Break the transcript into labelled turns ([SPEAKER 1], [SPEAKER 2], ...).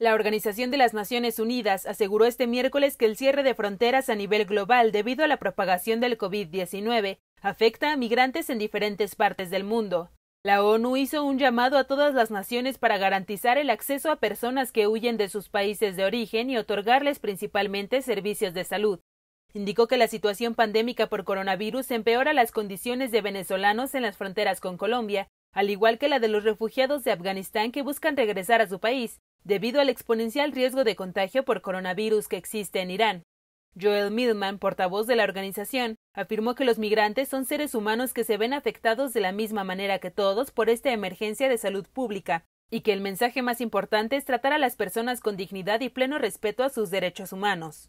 [SPEAKER 1] La Organización de las Naciones Unidas aseguró este miércoles que el cierre de fronteras a nivel global debido a la propagación del COVID-19 afecta a migrantes en diferentes partes del mundo. La ONU hizo un llamado a todas las naciones para garantizar el acceso a personas que huyen de sus países de origen y otorgarles principalmente servicios de salud. Indicó que la situación pandémica por coronavirus empeora las condiciones de venezolanos en las fronteras con Colombia, al igual que la de los refugiados de Afganistán que buscan regresar a su país, debido al exponencial riesgo de contagio por coronavirus que existe en Irán. Joel Midman, portavoz de la organización, afirmó que los migrantes son seres humanos que se ven afectados de la misma manera que todos por esta emergencia de salud pública, y que el mensaje más importante es tratar a las personas con dignidad y pleno respeto a sus derechos humanos.